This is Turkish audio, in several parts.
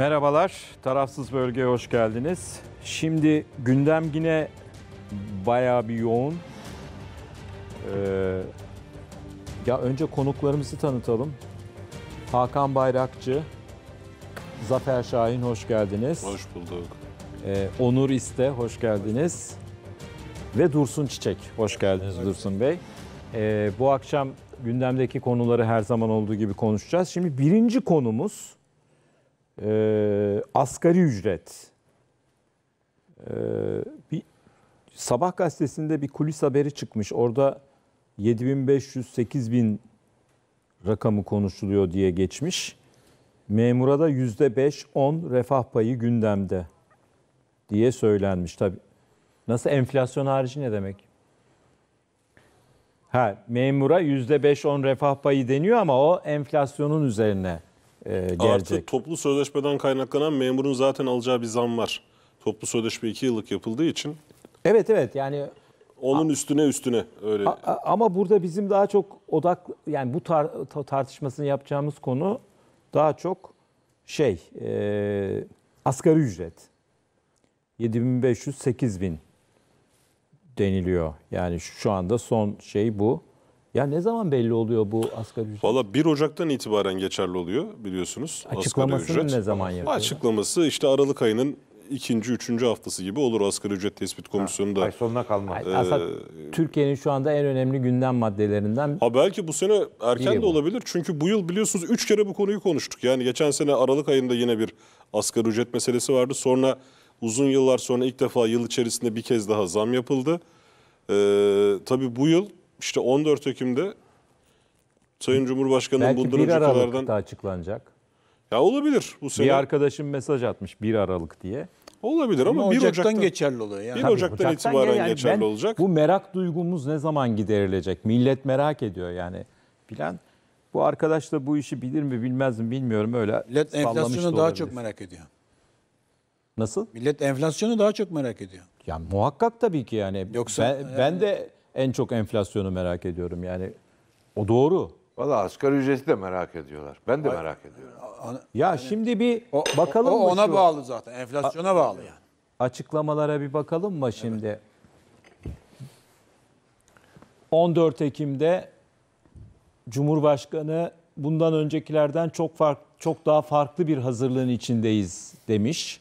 Merhabalar, tarafsız bölgeye hoş geldiniz. Şimdi gündem yine bayağı bir yoğun. Ee, ya önce konuklarımızı tanıtalım. Hakan Bayrakçı, Zafer Şahin hoş geldiniz. Hoş bulduk. Ee, Onur İste hoş geldiniz. Ve Dursun Çiçek hoş geldiniz evet. Dursun Bey. Ee, bu akşam gündemdeki konuları her zaman olduğu gibi konuşacağız. Şimdi birinci konumuz e, asgari ücret. E, bir sabah gazetesinde bir kulis haberi çıkmış. Orada 7500-8000 rakamı konuşuluyor diye geçmiş. Memura da %5-10 refah payı gündemde diye söylenmiş tabii. Nasıl enflasyon harici ne demek? Ha, memura %5-10 refah payı deniyor ama o enflasyonun üzerine e, gelecek. Artı toplu sözleşmeden kaynaklanan memurun zaten alacağı bir zam var. Toplu sözleşme iki yıllık yapıldığı için. Evet evet yani onun üstüne üstüne öyle. Ama burada bizim daha çok odak yani bu tar tartışmasını yapacağımız konu daha çok şey e, asgari ücret 7500 8000 deniliyor. Yani şu anda son şey bu. Ya ne zaman belli oluyor bu asgari ücret? Valla 1 Ocak'tan itibaren geçerli oluyor biliyorsunuz. Açıklamasını ne zaman yapıyor? Açıklaması işte Aralık ayının ikinci, üçüncü haftası gibi olur asgari ücret tespit komisyonu da. Ay sonuna kalmaz. Ee, Aslında Türkiye'nin şu anda en önemli gündem maddelerinden. Ha belki bu sene erken de bu. olabilir. Çünkü bu yıl biliyorsunuz üç kere bu konuyu konuştuk. Yani geçen sene Aralık ayında yine bir asgari ücret meselesi vardı. Sonra uzun yıllar sonra ilk defa yıl içerisinde bir kez daha zam yapıldı. Ee, tabii bu yıl işte 14 Ekim'de Sayın Cumhurbaşkanı'nın Belki bundan 1 Aralık'ta açıklanacak. Ya olabilir bu sene. Bir arkadaşım mesaj atmış 1 Aralık diye. Olabilir ama, ama 1 Ocak'tan, Ocak'tan geçerli oluyor. Yani. 1 Tabii, Ocak'tan, Ocak'tan itibaren yani geçerli ben, olacak. Bu merak duygumuz ne zaman giderilecek? Millet merak ediyor yani. Bilen bu arkadaş da bu işi bilir mi bilmez mi bilmiyorum öyle. Millet enflasyonu da daha çok merak ediyor. Nasıl? Millet enflasyonu daha çok merak ediyor. Ya muhakkak tabii ki yani. Yoksa ben, ben de en çok enflasyonu merak ediyorum. Yani o doğru. Valla asgari ücreti de merak ediyorlar. Ben de Hayır. merak ediyorum. Hani ya yani, şimdi bir o, bakalım mı o ona şu, bağlı zaten. Enflasyona a, bağlı yani. Açıklamalara bir bakalım mı şimdi? Evet. 14 Ekim'de Cumhurbaşkanı bundan öncekilerden çok fark çok daha farklı bir hazırlığın içindeyiz demiş.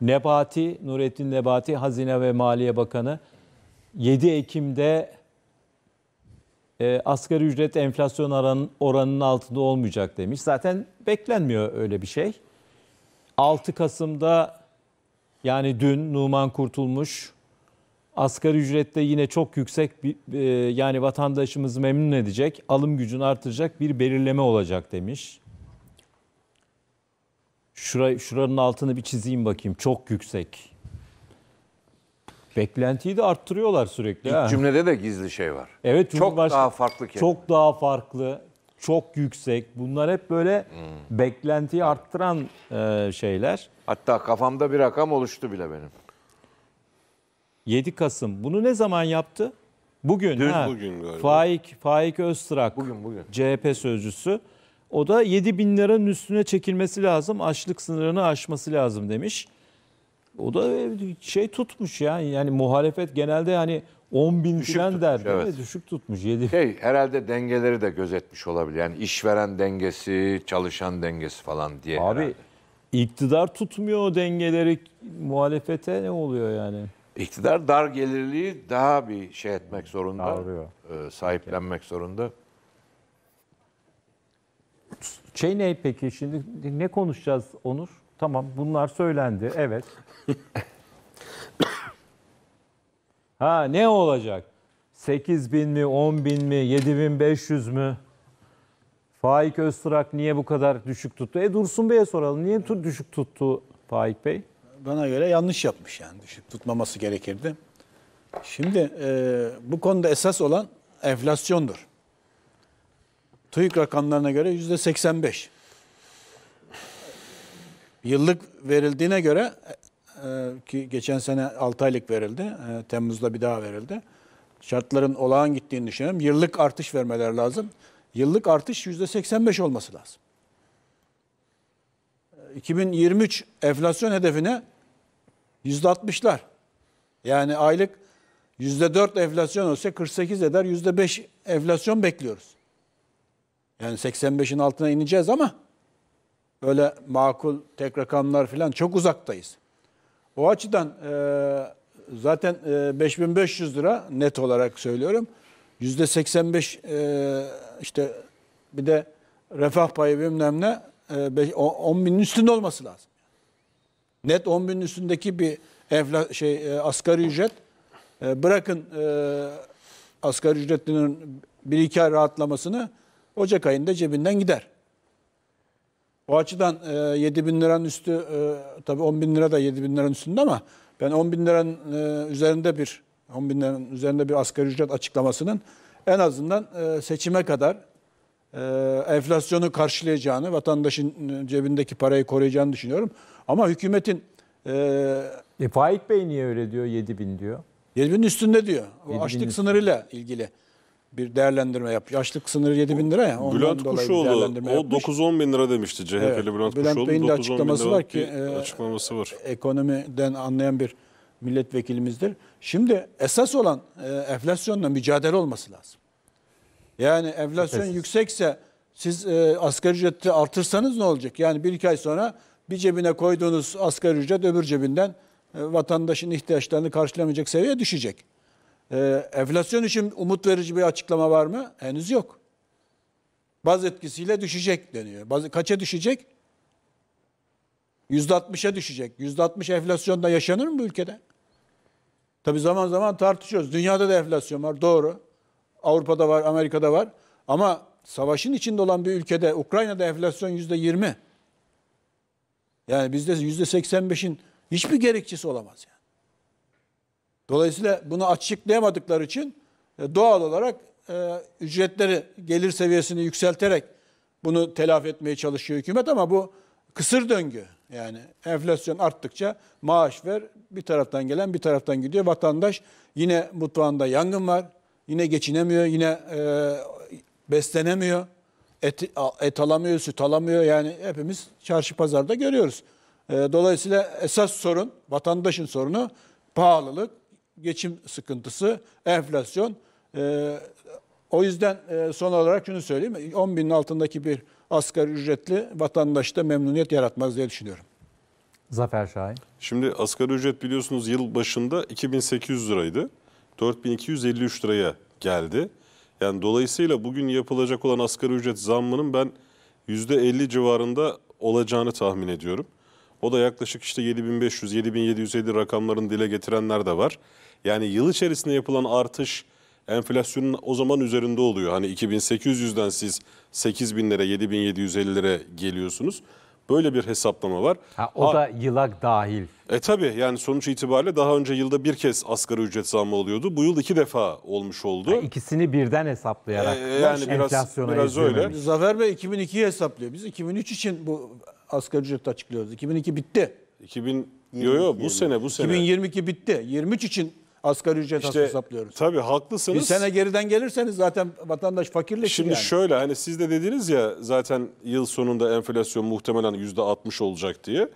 Nebati, Nurettin Nebati Hazine ve Maliye Bakanı 7 Ekim'de e, asgari ücret enflasyon oranının altında olmayacak demiş. Zaten beklenmiyor öyle bir şey. 6 Kasım'da yani dün Numan Kurtulmuş asgari ücrette yine çok yüksek bir, e, yani vatandaşımızı memnun edecek, alım gücünü artıracak bir belirleme olacak demiş. Şura, şuranın altını bir çizeyim bakayım. Çok yüksek. Beklentiyi de arttırıyorlar sürekli. İlk ha. cümlede de gizli şey var. Evet, çok daha farklı kelime. Çok daha farklı, çok yüksek. Bunlar hep böyle hmm. beklentiyi arttıran e, şeyler. Hatta kafamda bir rakam oluştu bile benim. 7 Kasım. Bunu ne zaman yaptı? Bugün. Dün ha. bugün galiba. Faik, Faik Öztrak. Bugün bugün. CHP sözcüsü. O da 7 bin liranın üstüne çekilmesi lazım. Açlık sınırını aşması lazım demiş. O da şey tutmuş ya yani muhalefet genelde hani 10 bin düşük falan der tutmuş, evet. düşük tutmuş 7 Şey herhalde dengeleri de gözetmiş olabilir. Yani işveren dengesi, çalışan dengesi falan diye. Abi herhalde. iktidar tutmuyor o dengeleri muhalefete ne oluyor yani? İktidar dar gelirliği daha bir şey etmek zorunda. E, sahiplenmek peki. zorunda. Şey ne peki şimdi ne konuşacağız Onur? Tamam bunlar söylendi. Evet. ha ne olacak? 8 bin mi, 10 bin mi, 7500 mü? Faik Öztürk niye bu kadar düşük tuttu? E Dursun Bey'e soralım. Niye tut düşük tuttu Faik Bey? Bana göre yanlış yapmış yani. Düşük tutmaması gerekirdi. Şimdi e, bu konuda esas olan enflasyondur. TÜİK rakamlarına göre yüzde 85. Yıllık verildiğine göre e, ki geçen sene 6 aylık verildi. E, Temmuz'da bir daha verildi. Şartların olağan gittiğini düşünüyorum. Yıllık artış vermeler lazım. Yıllık artış %85 olması lazım. 2023 e, enflasyon hedefine %60'lar. Yani aylık %4 enflasyon olsa 48 eder, %5 enflasyon bekliyoruz. Yani 85'in altına ineceğiz ama böyle makul tek rakamlar falan çok uzaktayız. O açıdan e, zaten e, 5500 lira net olarak söylüyorum. Yüzde 85 e, işte bir de refah payı bilmem ne e, binin üstünde olması lazım. Net 10 binin üstündeki bir enfla, şey e, asgari ücret e, bırakın e, asgari ücretlinin bir iki ay rahatlamasını Ocak ayında cebinden gider. O açıdan e, 7 bin liranın üstü, e, tabii 10 bin lira da 7 bin liranın üstünde ama ben 10 bin liranın e, üzerinde bir 10 bin liranın üzerinde bir asgari ücret açıklamasının en azından e, seçime kadar e, enflasyonu karşılayacağını, vatandaşın e, cebindeki parayı koruyacağını düşünüyorum. Ama hükümetin... E, e Faik Bey niye öyle diyor, 7 bin diyor? 7 bin üstünde diyor. O açlık sınırıyla ilgili bir değerlendirme yapmış. Açlık sınırı 7 bin lira ya. Bülent Kuşoğlu o 9-10 bin lira demişti CHP'li evet, Bülent, Bülent Kuşoğlu. Bülent açıklaması var ki e, açıklaması var. ekonomiden anlayan bir milletvekilimizdir. Şimdi esas olan e, enflasyonla mücadele olması lazım. Yani enflasyon Efesiz. yüksekse siz e, asgari ücreti artırsanız ne olacak? Yani bir iki ay sonra bir cebine koyduğunuz asgari ücret öbür cebinden e, vatandaşın ihtiyaçlarını karşılamayacak seviyeye düşecek. Ee, enflasyon için umut verici bir açıklama var mı? Henüz yok. Baz etkisiyle düşecek deniyor. Baz, kaça düşecek? %60'a düşecek. %60 enflasyonda yaşanır mı bu ülkede? Tabi zaman zaman tartışıyoruz. Dünyada da enflasyon var. Doğru. Avrupa'da var, Amerika'da var. Ama savaşın içinde olan bir ülkede Ukrayna'da enflasyon %20. Yani bizde %85'in hiçbir gerekçesi olamaz yani. Dolayısıyla bunu açıklayamadıkları için e, doğal olarak e, ücretleri gelir seviyesini yükselterek bunu telafi etmeye çalışıyor hükümet ama bu kısır döngü. Yani enflasyon arttıkça maaş ver bir taraftan gelen bir taraftan gidiyor. Vatandaş yine mutfağında yangın var. Yine geçinemiyor, yine e, beslenemiyor. Et, et alamıyor, süt alamıyor. Yani hepimiz çarşı pazarda görüyoruz. E, dolayısıyla esas sorun, vatandaşın sorunu pahalılık, geçim sıkıntısı, enflasyon. E, o yüzden e, son olarak şunu söyleyeyim. 10 binin altındaki bir asgari ücretli vatandaşta memnuniyet yaratmaz diye düşünüyorum. Zafer Şahin. Şimdi asgari ücret biliyorsunuz yıl başında 2800 liraydı. 4253 liraya geldi. Yani dolayısıyla bugün yapılacak olan asgari ücret zammının ben %50 civarında olacağını tahmin ediyorum. O da yaklaşık işte 7500-7750 rakamların dile getirenler de var. Yani yıl içerisinde yapılan artış enflasyonun o zaman üzerinde oluyor. Hani 2800'den siz 8000'lere 7750'lere geliyorsunuz. Böyle bir hesaplama var. Ha, o ha, da yılak dahil. E tabi yani sonuç itibariyle daha önce yılda bir kez asgari ücret zammı oluyordu. Bu yıl iki defa olmuş oldu. Ha, ikisini birden hesaplayarak. E, yani biraz, biraz öyle. Zafer Bey 2002'yi hesaplıyor. Biz 2003 için bu asgari ücret açıklıyoruz. 2002 bitti. 2000 yo yo bu sene bu sene. 2022 bitti. 23 için asgari ücret işte, hesaplıyoruz. Tabii haklısınız. Bir sene geriden gelirseniz zaten vatandaş fakirleşir Şimdi yani. şöyle hani siz de dediniz ya zaten yıl sonunda enflasyon muhtemelen %60 olacak diye.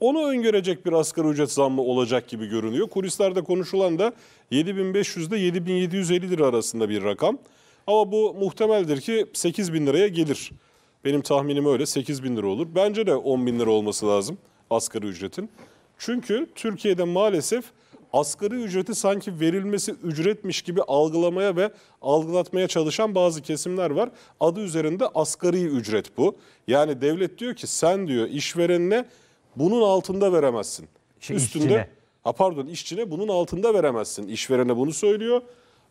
Onu öngörecek bir asgari ücret zammı olacak gibi görünüyor. Kulislerde konuşulan da 7500 ile 7750 lira arasında bir rakam. Ama bu muhtemeldir ki 8000 liraya gelir. Benim tahminim öyle 8 bin lira olur. Bence de 10 bin lira olması lazım asgari ücretin. Çünkü Türkiye'de maalesef asgari ücreti sanki verilmesi ücretmiş gibi algılamaya ve algılatmaya çalışan bazı kesimler var. Adı üzerinde asgari ücret bu. Yani devlet diyor ki sen diyor işverenine bunun altında veremezsin. Şey, Üstünde işçine. ha pardon işçine bunun altında veremezsin. İşverene bunu söylüyor.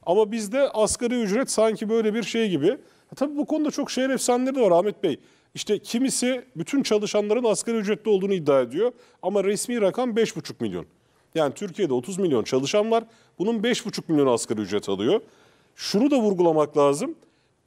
Ama bizde asgari ücret sanki böyle bir şey gibi e tabii bu konuda çok şehir efsaneleri de var Ahmet Bey. İşte kimisi bütün çalışanların asgari ücretli olduğunu iddia ediyor ama resmi rakam 5,5 milyon. Yani Türkiye'de 30 milyon çalışan var. Bunun 5,5 milyon asgari ücret alıyor. Şunu da vurgulamak lazım.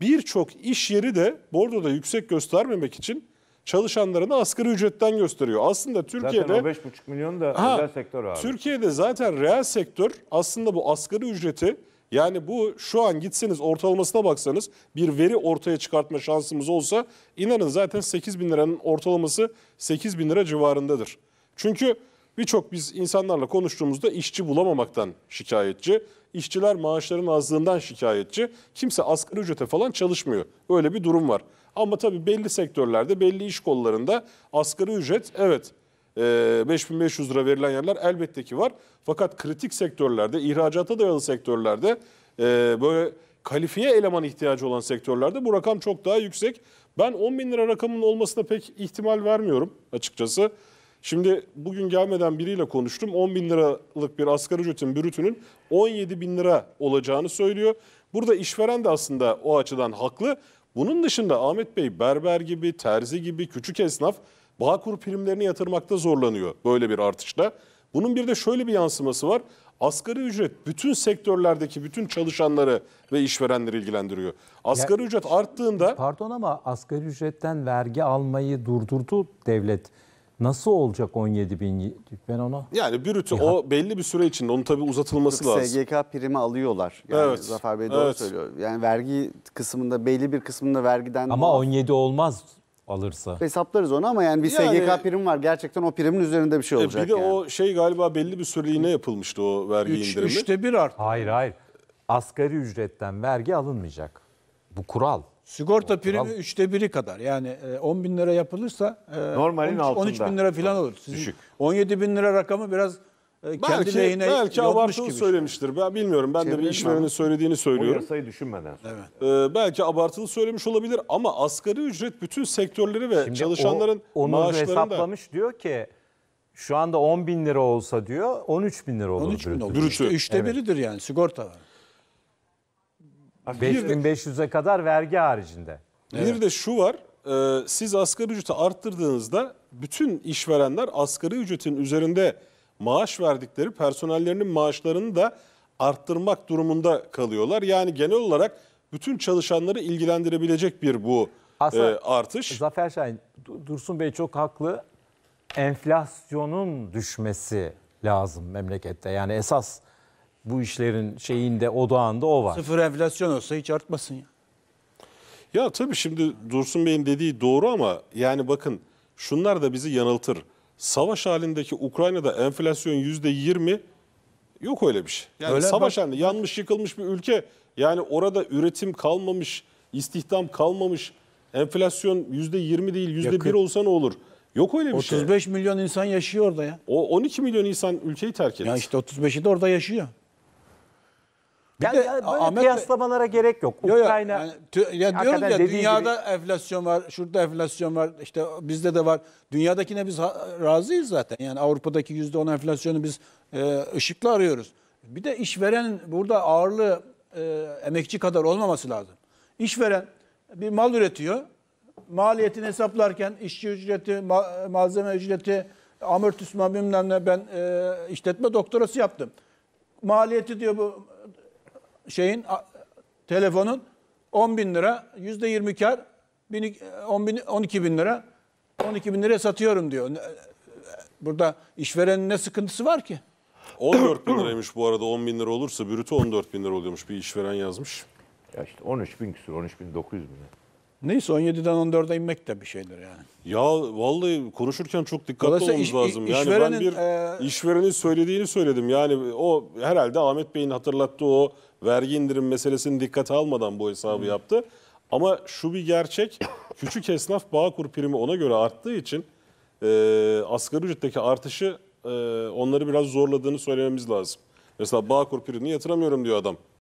Birçok iş yeri de Bordo'da yüksek göstermemek için çalışanlarını asgari ücretten gösteriyor. Aslında Türkiye'de zaten 5,5 milyon da ha, özel sektör abi. Türkiye'de zaten reel sektör aslında bu asgari ücreti yani bu şu an gitseniz ortalamasına baksanız bir veri ortaya çıkartma şansımız olsa inanın zaten 8 bin liranın ortalaması 8 bin lira civarındadır. Çünkü birçok biz insanlarla konuştuğumuzda işçi bulamamaktan şikayetçi, işçiler maaşların azlığından şikayetçi, kimse asgari ücrete falan çalışmıyor. Öyle bir durum var. Ama tabii belli sektörlerde, belli iş kollarında asgari ücret evet 5500 ee, lira verilen yerler elbette ki var. Fakat kritik sektörlerde, ihracata dayalı sektörlerde e, böyle kalifiye eleman ihtiyacı olan sektörlerde bu rakam çok daha yüksek. Ben 10 bin lira rakamının olmasına pek ihtimal vermiyorum açıkçası. Şimdi bugün gelmeden biriyle konuştum. 10 bin liralık bir asgari ücretin bürütünün 17 bin lira olacağını söylüyor. Burada işveren de aslında o açıdan haklı. Bunun dışında Ahmet Bey berber gibi, terzi gibi, küçük esnaf Bağkur primlerini yatırmakta zorlanıyor böyle bir artışla. Bunun bir de şöyle bir yansıması var. Asgari ücret bütün sektörlerdeki bütün çalışanları ve işverenleri ilgilendiriyor. Asgari ya, ücret arttığında... Pardon ama asgari ücretten vergi almayı durdurdu devlet. Nasıl olacak 17 bin? Ben ona... Yani bürütü ya. o belli bir süre içinde onu tabii uzatılması SGK lazım. SGK primi alıyorlar. Yani evet. Zafer Bey doğru evet. söylüyor. Yani vergi kısmında belli bir kısmında vergiden... Ama 17 olmaz alırsa. Hesaplarız onu ama yani bir yani, SGK prim var. Gerçekten o primin üzerinde bir şey e, olacak. Bir de yani. o şey galiba belli bir süreliğine yapılmıştı o vergi Üç, indirimi. Üçte bir arttı. Hayır hayır. Asgari ücretten vergi alınmayacak. Bu kural. Sigorta o, primi kural. üçte biri kadar. Yani 10 e, bin lira yapılırsa e, Normalin 13, altında. 13 bin lira falan olur. Sizin Düşük. 17 bin lira rakamı biraz e, kendi belki, belki abartılı söylemiştir. Ben bilmiyorum. Ben Çevirelim de bir işverenin söylediğini söylüyorum. O yasayı düşünmeden. Evet. Ee, belki abartılı söylemiş olabilir ama asgari ücret bütün sektörleri ve Şimdi çalışanların o, onu maaşlarında... hesaplamış diyor ki şu anda 10 bin lira olsa diyor 13 bin lira olur. 13 bin olur. Brütü. İşte üçte evet. biridir yani sigorta var. 5500'e kadar vergi haricinde. Evet. Bir de şu var e, siz asgari ücreti arttırdığınızda bütün işverenler asgari ücretin üzerinde maaş verdikleri personellerinin maaşlarını da arttırmak durumunda kalıyorlar. Yani genel olarak bütün çalışanları ilgilendirebilecek bir bu Aslında, e, artış. Zafer Şahin, Dursun Bey çok haklı. Enflasyonun düşmesi lazım memlekette. Yani esas bu işlerin şeyinde odağında o var. Sıfır enflasyon olsa hiç artmasın ya. Ya tabii şimdi Dursun Bey'in dediği doğru ama yani bakın şunlar da bizi yanıltır savaş halindeki Ukrayna'da enflasyon yüzde yirmi yok öyle bir şey. Yani öyle savaş bak... halinde yanmış yıkılmış bir ülke. Yani orada üretim kalmamış, istihdam kalmamış. Enflasyon yüzde yirmi değil yüzde bir olsa ne olur? Yok öyle bir 35 şey. 35 milyon insan yaşıyor orada ya. O 12 milyon insan ülkeyi terk etti. Ya işte 35'i de orada yaşıyor. Bir yani de, böyle Ahmet kıyaslamalara Bey, gerek yok. Yo, Ukrayna yani, tü, ya diyorum ya dünyada gibi, enflasyon var, şurada enflasyon var, işte bizde de var. Dünyadakine biz razıyız zaten. Yani Avrupa'daki yüzde on enflasyonu biz e, ışıkla arıyoruz. Bir de işveren burada ağırlığı e, emekçi kadar olmaması lazım. İşveren bir mal üretiyor. Maliyetini hesaplarken işçi ücreti, ma- malzeme ücreti, amortisman bilmem ne ben e, işletme doktorası yaptım. Maliyeti diyor bu şeyin telefonun 10 bin lira, yüzde 20 kar, 10 bin, 12 bin lira, 12 bin liraya satıyorum diyor. E, burada işverenin ne sıkıntısı var ki? 14 bin liraymış bu arada 10 bin lira olursa bürütü 14 bin lira oluyormuş bir işveren yazmış. Ya işte 13 bin küsur, 13 bin 900 bin lira. Neyse 17'den 14'e inmek de bir şeydir yani. Ya vallahi konuşurken çok dikkatli olmamız iş, lazım. Yani ben bir e... işverenin söylediğini söyledim. Yani o herhalde Ahmet Bey'in hatırlattığı o vergi indirim meselesini dikkate almadan bu hesabı Hı. yaptı. Ama şu bir gerçek, küçük esnaf Bağkur primi ona göre arttığı için e, asgari ücretteki artışı e, onları biraz zorladığını söylememiz lazım. Mesela Bağkur primini yatıramıyorum diyor adam.